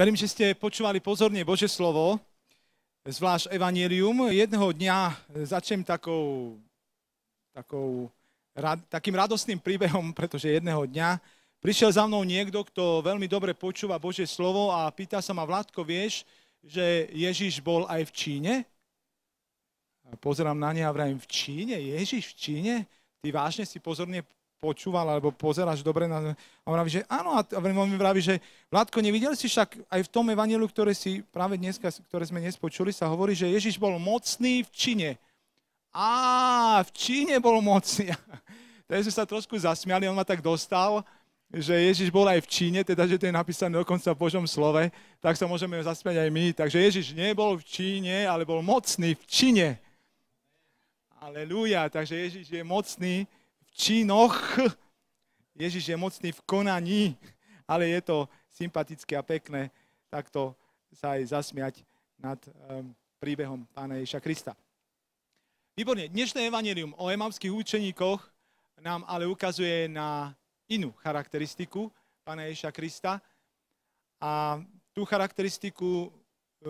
Verím, že ste počúvali pozorne Bože slovo, zvlášť Evangelium. Jedného dňa začnem takou, takou, rad, takým radostným príbehom, pretože jedného dňa prišiel za mnou niekto, kto veľmi dobre počúva Bože slovo a pýta sa ma, Vládko, vieš, že Ježiš bol aj v Číne? A pozerám na ne a vrajím, v Číne? Ježiš v Číne? Ty vážne si pozorne počúval alebo pozeráš dobre na... A on vraví, že áno, a on mi vraví, že Vládko, nevidel si však aj v tom evanielu, ktoré si práve dneska, ktoré sme dnes počuli, sa hovorí, že Ježiš bol mocný v čine. Á, v čine bol mocný. Takže sme sa trošku zasmiali, on ma tak dostal, že Ježiš bol aj v Číne, teda že to je napísané dokonca v Božom slove, tak sa môžeme zasmiať aj my. Takže Ježiš nebol v Číne, ale bol mocný v Číne. Aleluja, takže Ježiš je mocný činoch. Ježiš je mocný v konaní, ale je to sympatické a pekné takto sa aj zasmiať nad um, príbehom pána Ježiša Krista. Výborne, dnešné evanelium o emavských učeníkoch nám ale ukazuje na inú charakteristiku pána Ježiša Krista a tú charakteristiku, eh,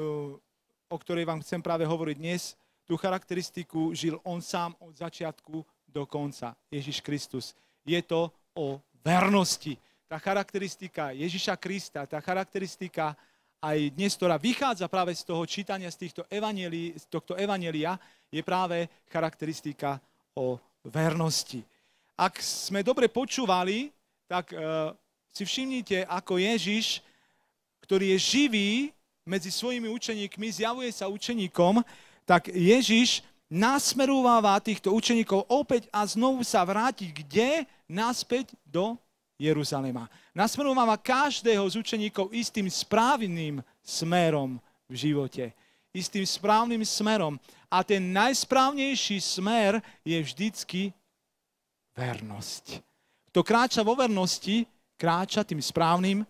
o ktorej vám chcem práve hovoriť dnes, tú charakteristiku žil on sám od začiatku do konca. Ježiš Kristus. Je to o vernosti. Tá charakteristika Ježiša Krista, tá charakteristika aj dnes, ktorá vychádza práve z toho čítania z, týchto evanielí, z tohto evanielia, je práve charakteristika o vernosti. Ak sme dobre počúvali, tak e, si všimnite, ako Ježiš, ktorý je živý medzi svojimi učeníkmi, zjavuje sa učeníkom, tak Ježiš nasmerúváva týchto učeníkov opäť a znovu sa vrátiť kde? Naspäť do Jeruzalema. Nasmerúváva každého z učeníkov istým správnym smerom v živote. Istým správnym smerom. A ten najsprávnejší smer je vždycky vernosť. Kto kráča vo vernosti, kráča tým správnym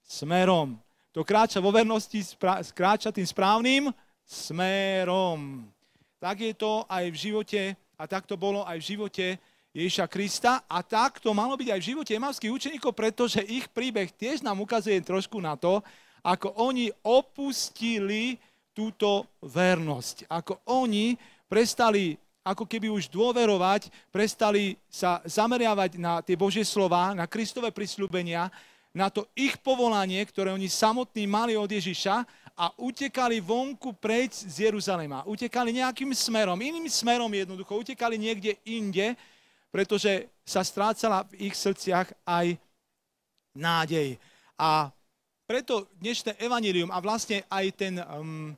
smerom. Kto kráča vo vernosti, kráča tým správnym smerom tak je to aj v živote a tak to bolo aj v živote Ježiša Krista a tak to malo byť aj v živote emavských učeníkov, pretože ich príbeh tiež nám ukazuje trošku na to, ako oni opustili túto vernosť. Ako oni prestali ako keby už dôverovať, prestali sa zameriavať na tie Božie slova, na Kristové prisľúbenia, na to ich povolanie, ktoré oni samotní mali od Ježiša a utekali vonku preč z Jeruzalema. Utekali nejakým smerom, iným smerom jednoducho. Utekali niekde inde, pretože sa strácala v ich srdciach aj nádej. A preto dnešné evanilium a vlastne aj ten, um,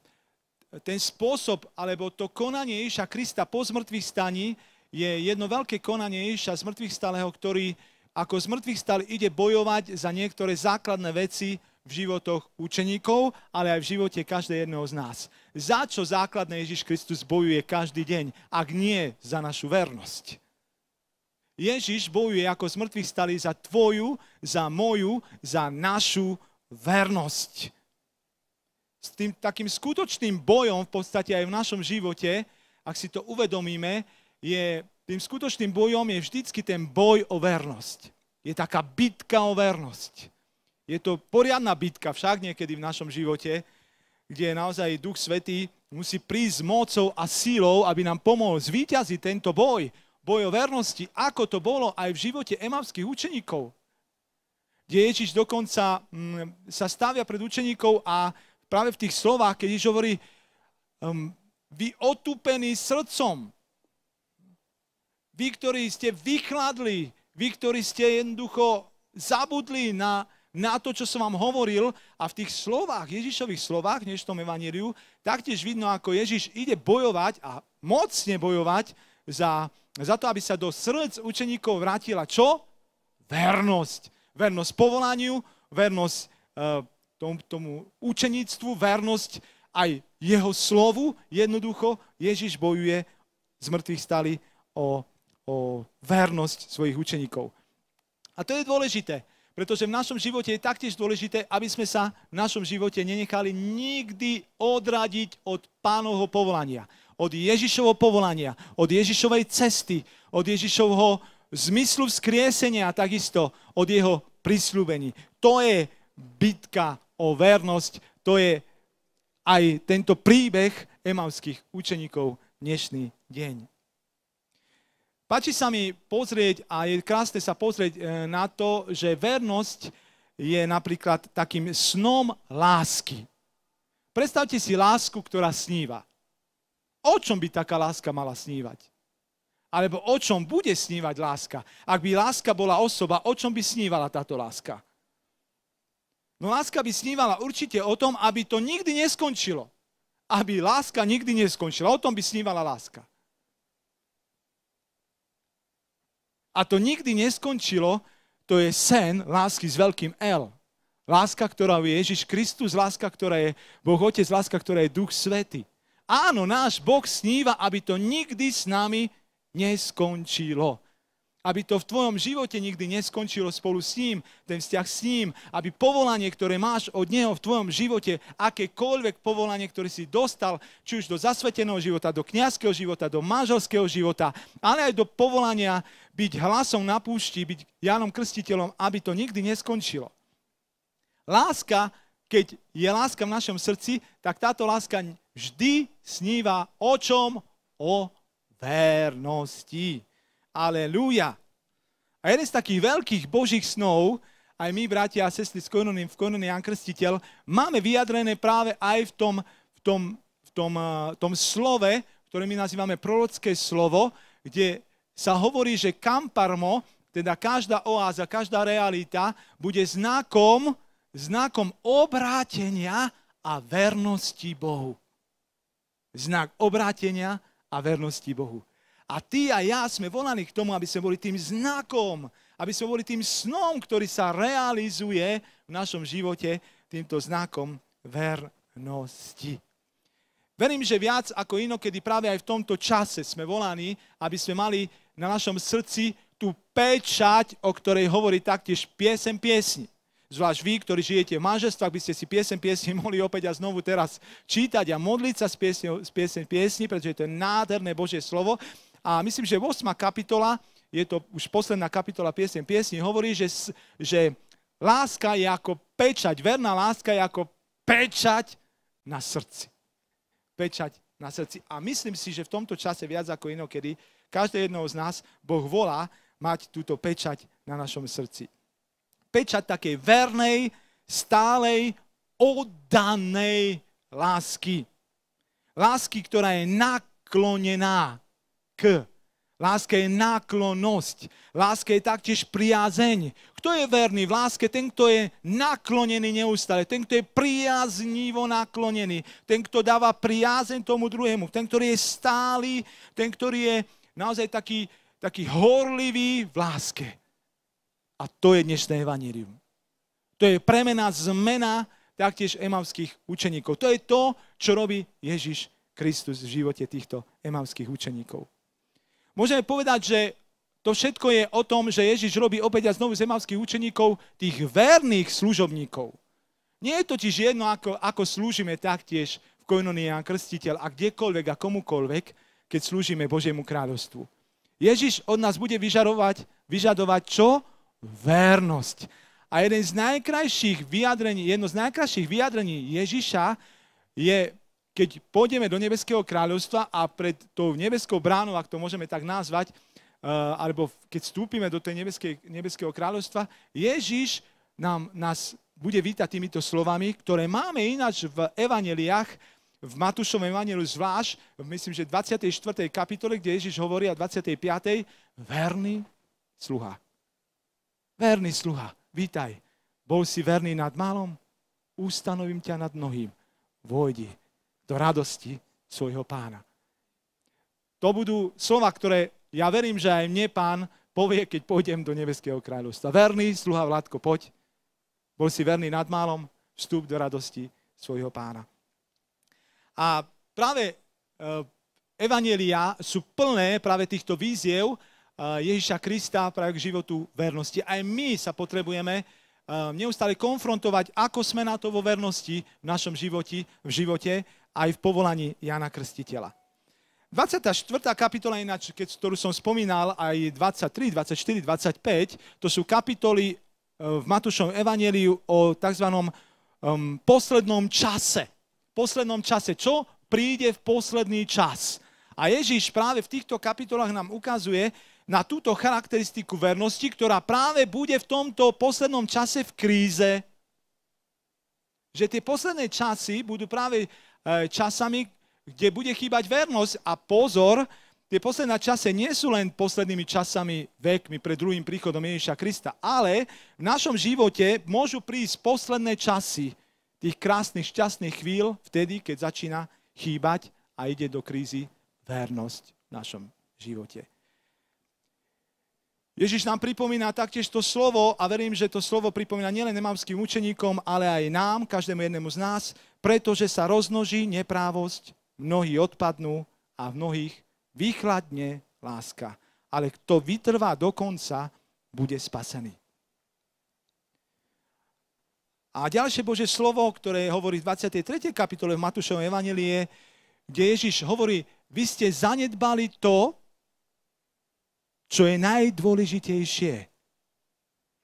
ten spôsob, alebo to konanie Ježiša Krista po zmrtvých staní je jedno veľké konanie Ježiša z mŕtvych ktorý ako zmrtvých stále stal ide bojovať za niektoré základné veci, v životoch učeníkov, ale aj v živote každej jedného z nás. Za čo základné Ježiš Kristus bojuje každý deň, ak nie za našu vernosť? Ježiš bojuje ako z stali za tvoju, za moju, za našu vernosť. S tým takým skutočným bojom v podstate aj v našom živote, ak si to uvedomíme, je, tým skutočným bojom je vždycky ten boj o vernosť. Je taká bitka o vernosť. Je to poriadna bitka však niekedy v našom živote, kde naozaj Duch Svetý musí prísť s mocou a sílou, aby nám pomohol zvíťaziť tento boj, boj o vernosti, ako to bolo aj v živote emavských učeníkov. Kde Ježiš dokonca m, mm, sa stavia pred učeníkov a práve v tých slovách, keď Ježiš hovorí, um, vy otupení srdcom, vy, ktorí ste vychladli, vy, ktorí ste jednoducho zabudli na, na to, čo som vám hovoril a v tých slovách, Ježišových slovách, než v tom evaníliu, taktiež vidno, ako Ježiš ide bojovať a mocne bojovať za, za to, aby sa do srdc učeníkov vrátila čo? Vernosť. Vernosť povolaniu, vernosť e, tomu, tomu učeníctvu, vernosť aj jeho slovu. Jednoducho Ježiš bojuje z mŕtvych stali o, o vernosť svojich učeníkov. A to je dôležité. Pretože v našom živote je taktiež dôležité, aby sme sa v našom živote nenechali nikdy odradiť od pánovho povolania, od Ježišovho povolania, od Ježišovej cesty, od Ježišovho zmyslu vzkriesenia a takisto od jeho prísľubení. To je bitka o vernosť, to je aj tento príbeh emavských učeníkov dnešný deň. Páči sa mi pozrieť a je krásne sa pozrieť e, na to, že vernosť je napríklad takým snom lásky. Predstavte si lásku, ktorá sníva. O čom by taká láska mala snívať? Alebo o čom bude snívať láska? Ak by láska bola osoba, o čom by snívala táto láska? No láska by snívala určite o tom, aby to nikdy neskončilo. Aby láska nikdy neskončila. O tom by snívala láska. A to nikdy neskončilo, to je sen lásky s veľkým L. Láska, ktorá je Ježiš Kristus, láska, ktorá je Boh Otec, láska, ktorá je Duch Svety. Áno, náš Boh sníva, aby to nikdy s nami neskončilo aby to v tvojom živote nikdy neskončilo spolu s ním, ten vzťah s ním, aby povolanie, ktoré máš od neho v tvojom živote, akékoľvek povolanie, ktoré si dostal, či už do zasveteného života, do kniazského života, do manželského života, ale aj do povolania byť hlasom na púšti, byť Janom Krstiteľom, aby to nikdy neskončilo. Láska, keď je láska v našom srdci, tak táto láska vždy sníva o čom? O vernosti. Aleluja. A jeden z takých veľkých božích snov, aj my, bratia a sestry z Koinonim, v Koinonim Jan Krstiteľ, máme vyjadrené práve aj v tom, v tom, v tom, eh, v tom slove, ktoré my nazývame prorocké slovo, kde sa hovorí, že kamparmo, teda každá oáza, každá realita, bude znakom, znakom obrátenia a vernosti Bohu. Znak obrátenia a vernosti Bohu. A ty a ja sme volaní k tomu, aby sme boli tým znakom, aby sme boli tým snom, ktorý sa realizuje v našom živote, týmto znakom vernosti. Verím, že viac ako inokedy práve aj v tomto čase sme volaní, aby sme mali na našom srdci tú pečať, o ktorej hovorí taktiež piesem piesni. Zvlášť vy, ktorí žijete v manželstvách, by ste si piesem piesni mohli opäť a znovu teraz čítať a modliť sa s s piesem piesni, pretože to je nádherné Božie slovo. A myslím, že 8. kapitola, je to už posledná kapitola piesne piesni, hovorí, že, že láska je ako pečať, verná láska je ako pečať na srdci. Pečať na srdci. A myslím si, že v tomto čase viac ako inokedy každé jedného z nás Boh volá mať túto pečať na našom srdci. Pečať takej vernej, stálej, oddanej lásky. Lásky, ktorá je naklonená k. Láska je náklonosť. Láska je taktiež priazeň. Kto je verný v láske? Ten, kto je naklonený neustále. Ten, kto je priaznivo naklonený. Ten, kto dáva priazeň tomu druhému. Ten, ktorý je stály. Ten, ktorý je naozaj taký, taký horlivý v láske. A to je dnešné evanílium. To je premena, zmena taktiež emavských učeníkov. To je to, čo robí Ježiš Kristus v živote týchto emavských učeníkov. Môžeme povedať, že to všetko je o tom, že Ježiš robí opäť a znovu zemavských učeníkov tých verných služobníkov. Nie je totiž jedno, ako, ako slúžime taktiež v koinonie a krstiteľ a kdekoľvek a komukoľvek, keď slúžime Božiemu kráľovstvu. Ježiš od nás bude vyžarovať, vyžadovať čo? Vernosť. A jeden z najkrajších vyjadrení, jedno z najkrajších vyjadrení Ježiša je keď pôjdeme do Nebeského kráľovstva a pred tou nebeskou bránou, ak to môžeme tak nazvať, uh, alebo keď vstúpime do tej nebeskej, Nebeského kráľovstva, Ježiš nám, nás bude vítať týmito slovami, ktoré máme ináč v evaneliách, v Matúšovom evaneliu zvlášť, myslím, že 24. kapitole, kde Ježiš hovorí a 25. Verný sluha. Verný sluha, vítaj. Bol si verný nad malom, ustanovím ťa nad mnohým. Vojdi do radosti svojho pána. To budú slova, ktoré ja verím, že aj mne pán povie, keď pôjdem do Nebeského kráľovstva. Verný, sluha Vládko, poď. Bol si verný nad málom, vstup do radosti svojho pána. A práve e, evanelia sú plné práve týchto víziev e, Ježiša Krista práve k životu vernosti. Aj my sa potrebujeme e, neustále konfrontovať, ako sme na to vo vernosti v našom životi, v živote aj v povolaní Jana Krstiteľa. 24. kapitola ináč, keď, ktorú som spomínal, aj 23, 24, 25, to sú kapitoly e, v Matúšovom evaneliu o tzv. Um, poslednom čase. Poslednom čase. Čo príde v posledný čas? A Ježíš práve v týchto kapitolách nám ukazuje na túto charakteristiku vernosti, ktorá práve bude v tomto poslednom čase v kríze že tie posledné časy budú práve e, časami, kde bude chýbať vernosť. A pozor, tie posledné čase nie sú len poslednými časami vekmi pred druhým príchodom Ježiša Krista, ale v našom živote môžu prísť posledné časy tých krásnych, šťastných chvíľ, vtedy, keď začína chýbať a ide do krízy vernosť v našom živote. Ježiš nám pripomína taktiež to slovo a verím, že to slovo pripomína nielen nemámským učeníkom, ale aj nám, každému jednému z nás, pretože sa roznoží neprávosť, mnohí odpadnú a v mnohých výchladne láska. Ale kto vytrvá do konca, bude spasený. A ďalšie Bože slovo, ktoré hovorí v 23. kapitole v Matúšovom Evanílie, kde Ježiš hovorí, vy ste zanedbali to, čo je najdôležitejšie.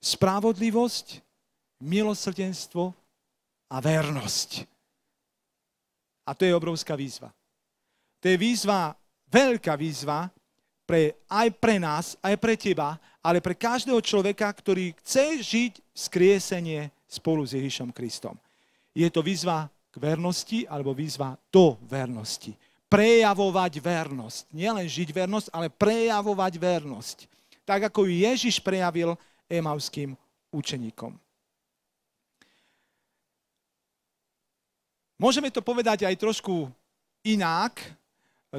Spravodlivosť, milosrdenstvo a vernosť. A to je obrovská výzva. To je výzva, veľká výzva pre, aj pre nás, aj pre teba, ale pre každého človeka, ktorý chce žiť skriesenie spolu s Ježišom Kristom. Je to výzva k vernosti alebo výzva do vernosti prejavovať vernosť. Nielen žiť vernosť, ale prejavovať vernosť. Tak ako ju Ježiš prejavil emavským učeníkom. Môžeme to povedať aj trošku inak,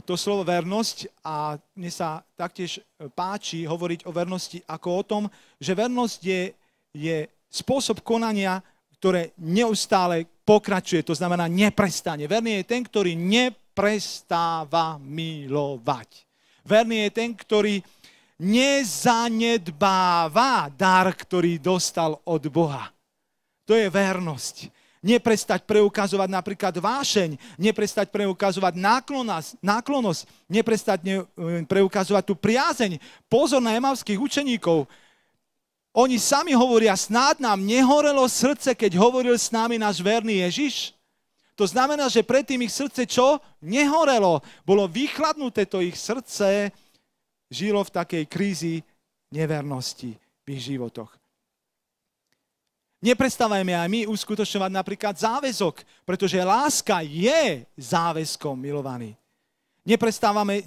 to slovo vernosť a mne sa taktiež páči hovoriť o vernosti ako o tom, že vernosť je, je spôsob konania, ktoré neustále pokračuje, to znamená neprestane. Verný je ten, ktorý neprestane prestáva milovať. Verný je ten, ktorý nezanedbáva dar, ktorý dostal od Boha. To je vernosť. Neprestať preukazovať napríklad vášeň, neprestať preukazovať náklonosť, náklonosť neprestať ne, eh, preukazovať tú priazeň. Pozor na emavských učeníkov. Oni sami hovoria, snáď nám nehorelo srdce, keď hovoril s nami náš verný Ježiš. To znamená, že predtým ich srdce čo? Nehorelo. Bolo vychladnuté to ich srdce, žilo v takej krízi nevernosti v ich životoch. Neprestávajme aj my uskutočňovať napríklad záväzok, pretože láska je záväzkom, milovaný. Neprestávame,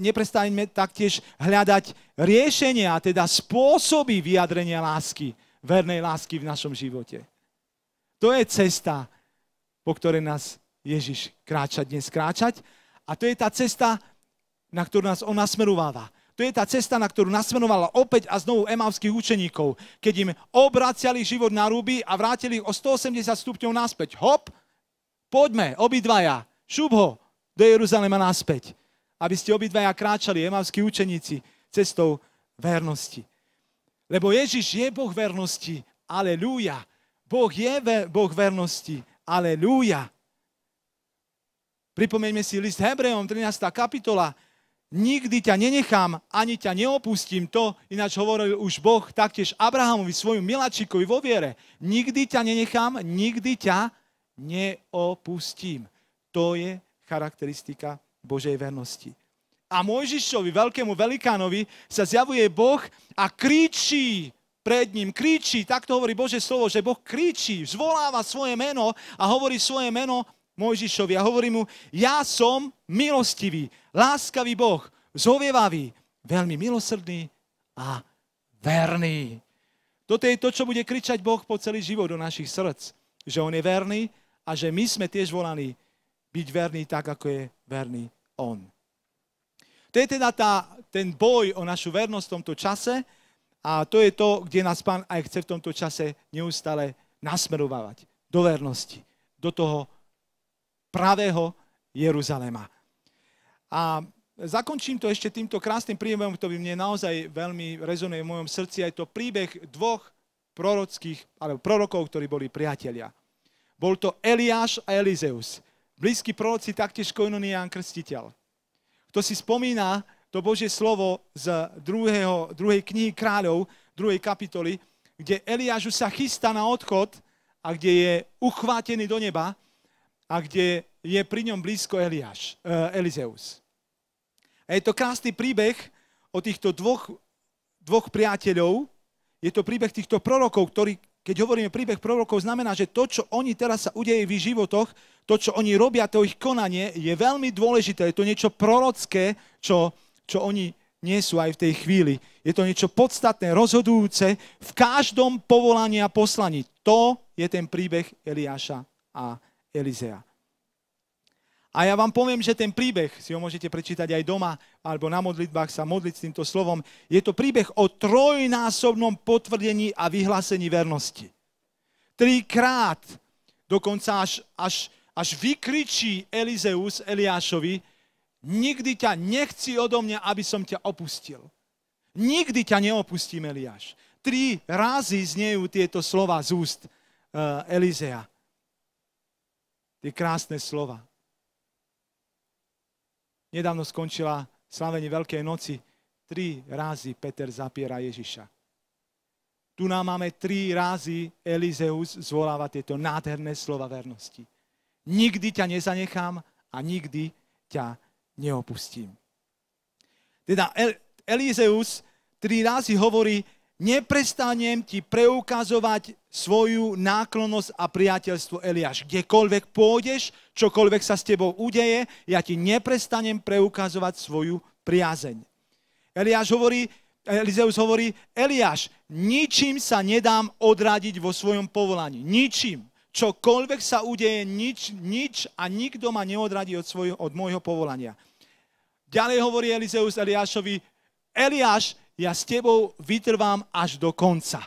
taktiež hľadať riešenia, teda spôsoby vyjadrenia lásky, vernej lásky v našom živote. To je cesta, po ktorej nás Ježiš kráčať, dnes kráčať. A to je tá cesta, na ktorú nás on nasmerováva. To je tá cesta, na ktorú nasmenovala opäť a znovu emavských učeníkov, keď im obraciali život na ruby a vrátili ich o 180 stupňov naspäť. Hop, poďme, obidvaja, šup ho do Jeruzalema naspäť, aby ste obidvaja kráčali, emavskí učeníci, cestou vernosti. Lebo Ježiš je Boh vernosti, aleluja. Boh je ver- Boh vernosti, aleluja. Pripomeňme si list Hebrejom, 13. kapitola. Nikdy ťa nenechám, ani ťa neopustím. To ináč hovoril už Boh taktiež Abrahamovi, svojmu miláčikovi vo viere. Nikdy ťa nenechám, nikdy ťa neopustím. To je charakteristika Božej vernosti. A Mojžišovi, veľkému velikánovi, sa zjavuje Boh a kríčí pred ním, kričí, tak to hovorí Bože slovo, že Boh kríčí, zvoláva svoje meno a hovorí svoje meno Mojžišovi a hovorí mu, ja som milostivý, láskavý Boh, zovievavý, veľmi milosrdný a verný. Toto je to, čo bude kričať Boh po celý život do našich srdc, že On je verný a že my sme tiež volaní byť verný tak, ako je verný On. To je teda tá, ten boj o našu vernosť v tomto čase a to je to, kde nás Pán aj chce v tomto čase neustále nasmerovávať do vernosti, do toho pravého Jeruzalema. A zakončím to ešte týmto krásnym príbehom, by mne naozaj veľmi rezonuje v mojom srdci. aj to príbeh dvoch prorockých, alebo prorokov, ktorí boli priatelia. Bol to Eliáš a Elizeus. blízky proroci taktiež Koinoný Ján Krstiteľ. Kto si spomína to Božie slovo z druhého, druhej knihy kráľov, druhej kapitoly, kde Eliášu sa chystá na odchod a kde je uchvátený do neba, a kde je pri ňom blízko Eliáš, uh, Elizeus. A je to krásny príbeh o týchto dvoch, dvoch priateľov. Je to príbeh týchto prorokov, ktorí, keď hovoríme príbeh prorokov, znamená, že to, čo oni teraz sa udeje v ich životoch, to, čo oni robia, to ich konanie je veľmi dôležité. Je to niečo prorocké, čo, čo oni nie sú aj v tej chvíli. Je to niečo podstatné, rozhodujúce v každom povolaní a poslaní. To je ten príbeh Eliáša a Elizea. A ja vám poviem, že ten príbeh, si ho môžete prečítať aj doma, alebo na modlitbách sa modliť s týmto slovom, je to príbeh o trojnásobnom potvrdení a vyhlásení vernosti. Trikrát, dokonca až, až, až vykričí Elizeus Eliášovi, nikdy ťa nechci odo mňa, aby som ťa opustil. Nikdy ťa neopustím, Eliáš. Tri razy zniejú tieto slova z úst uh, Elizea tie krásne slova. Nedávno skončila slavenie Veľkej noci. Tri rázy Peter zapiera Ježiša. Tu nám máme tri rázy Elizeus zvoláva tieto nádherné slova vernosti. Nikdy ťa nezanechám a nikdy ťa neopustím. Teda El- Elizeus tri razy hovorí, neprestanem ti preukazovať svoju náklonosť a priateľstvo, Eliáš. Kdekoľvek pôjdeš, čokoľvek sa s tebou udeje, ja ti neprestanem preukazovať svoju priazeň. Eliáš hovorí, Elizeus hovorí, Eliáš, ničím sa nedám odradiť vo svojom povolaní. Ničím. Čokoľvek sa udeje, nič, nič a nikto ma neodradí od, svojho, od môjho povolania. Ďalej hovorí Elizeus Eliášovi, Eliáš, ja s tebou vytrvám až do konca.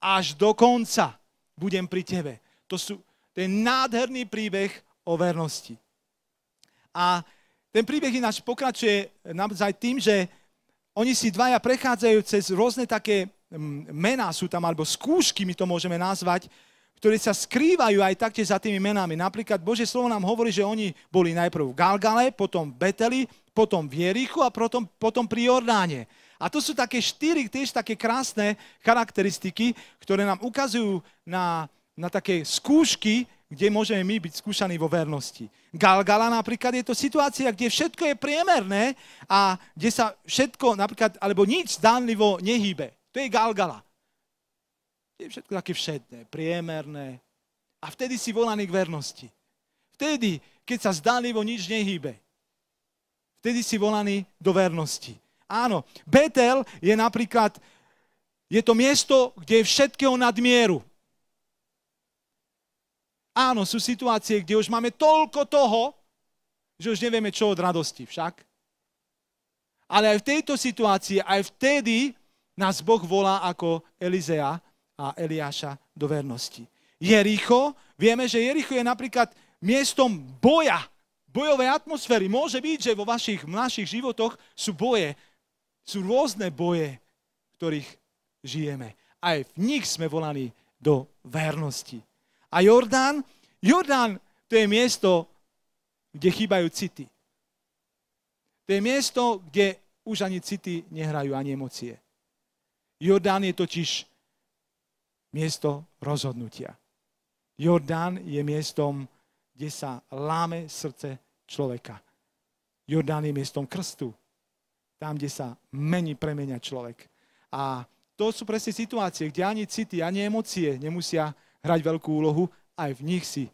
Až do konca budem pri tebe. To, sú, to je nádherný príbeh o vernosti. A ten príbeh ináč pokračuje naozaj tým, že oni si dvaja prechádzajú cez rôzne také mm, mená sú tam, alebo skúšky my to môžeme nazvať, ktoré sa skrývajú aj takte za tými menami. Napríklad Bože slovo nám hovorí, že oni boli najprv v Galgale, potom v Beteli, potom v Jerichu a potom, potom pri Jordáne. A to sú také štyri tiež také krásne charakteristiky, ktoré nám ukazujú na, na také skúšky, kde môžeme my byť skúšaní vo vernosti. Galgala napríklad je to situácia, kde všetko je priemerné a kde sa všetko napríklad, alebo nič zdánlivo nehýbe. To je Galgala. Je všetko také všetné, priemerné. A vtedy si volaný k vernosti. Vtedy, keď sa zdánlivo nič nehýbe. Vtedy si volaný do vernosti. Áno, Betel je napríklad, je to miesto, kde je všetkého nadmieru. Áno, sú situácie, kde už máme toľko toho, že už nevieme čo od radosti však. Ale aj v tejto situácii, aj vtedy nás Boh volá ako Elizea a Eliáša do vernosti. Jericho, vieme, že Jericho je napríklad miestom boja, bojovej atmosféry. Môže byť, že vo vašich, našich životoch sú boje, sú rôzne boje, v ktorých žijeme. Aj v nich sme volaní do vernosti. A Jordán? Jordán to je miesto, kde chýbajú city. To je miesto, kde už ani city nehrajú, ani emócie. Jordán je totiž miesto rozhodnutia. Jordán je miestom, kde sa láme srdce človeka. Jordán je miestom krstu tam, kde sa mení, premenia človek. A to sú presne situácie, kde ani city, ani emócie nemusia hrať veľkú úlohu, aj v nich si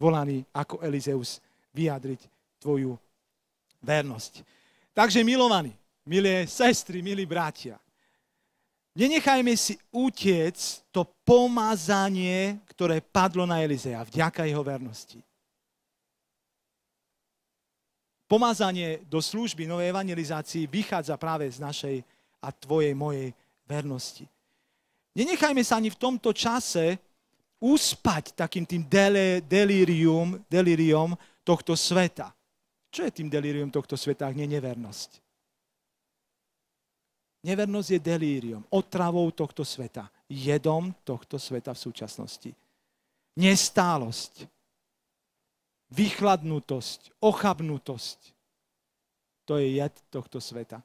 volaný ako Elizeus vyjadriť tvoju vernosť. Takže milovaní, milé sestry, milí bratia, nenechajme si utiec to pomazanie, ktoré padlo na Elizea vďaka jeho vernosti pomazanie do služby novej evangelizácii vychádza práve z našej a tvojej, mojej vernosti. Nenechajme sa ani v tomto čase uspať takým tým dele, delirium, delirium tohto sveta. Čo je tým delirium tohto sveta, ak nie nevernosť? Nevernosť je delírium, otravou tohto sveta, jedom tohto sveta v súčasnosti. Nestálosť, vychladnutosť, ochabnutosť. To je jed tohto sveta.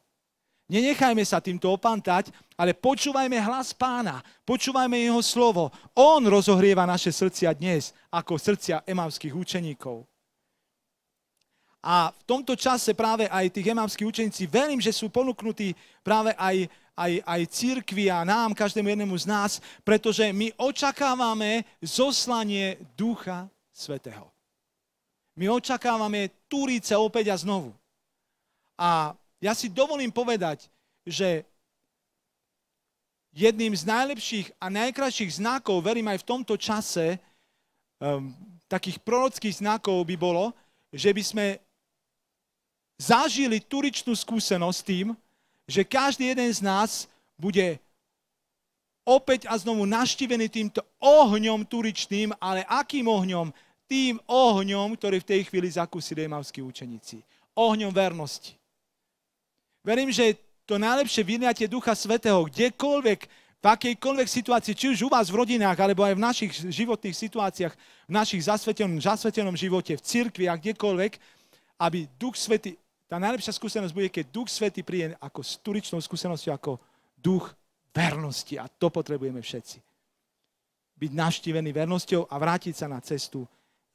Nenechajme sa týmto opantať, ale počúvajme hlas pána, počúvajme jeho slovo. On rozohrieva naše srdcia dnes, ako srdcia emavských učeníkov. A v tomto čase práve aj tých emavských učeníci, verím, že sú ponúknutí práve aj, aj, aj církvi a nám, každému jednému z nás, pretože my očakávame zoslanie Ducha Svetého. My očakávame Turíce opäť a znovu. A ja si dovolím povedať, že jedným z najlepších a najkrajších znakov, verím aj v tomto čase, um, takých prorockých znakov by bolo, že by sme zažili turičnú skúsenosť tým, že každý jeden z nás bude opäť a znovu naštívený týmto ohňom turičným, ale akým ohňom? tým ohňom, ktorý v tej chvíli zakúsili emavskí učeníci. Ohňom vernosti. Verím, že to najlepšie vyňatie Ducha Svetého, kdekoľvek, v akejkoľvek situácii, či už u vás v rodinách, alebo aj v našich životných situáciách, v našich zasvetenom, zasvetenom živote, v cirkvi a kdekoľvek, aby Duch Svety, tá najlepšia skúsenosť bude, keď Duch Svetý príde ako sturičnou skúsenosťou, ako duch vernosti. A to potrebujeme všetci. Byť naštívený vernosťou a vrátiť sa na cestu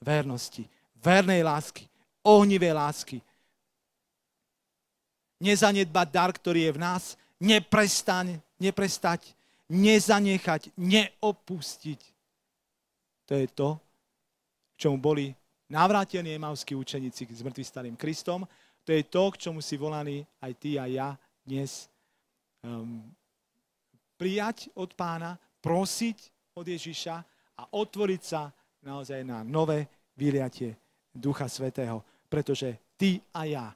vernosti, vernej lásky, ohnivej lásky. Nezanedbať dar, ktorý je v nás, neprestaň, neprestať, nezanechať, neopustiť. To je to, k čomu boli navrátení emavskí učeníci s mŕtvým starým Kristom. To je to, k čomu si volaní aj ty a ja dnes um, prijať od pána, prosiť od Ježiša a otvoriť sa naozaj na nové vyliatie Ducha Svetého. Pretože ty a ja,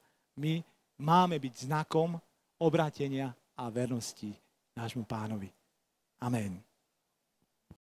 my máme byť znakom obratenia a vernosti nášmu pánovi. Amen.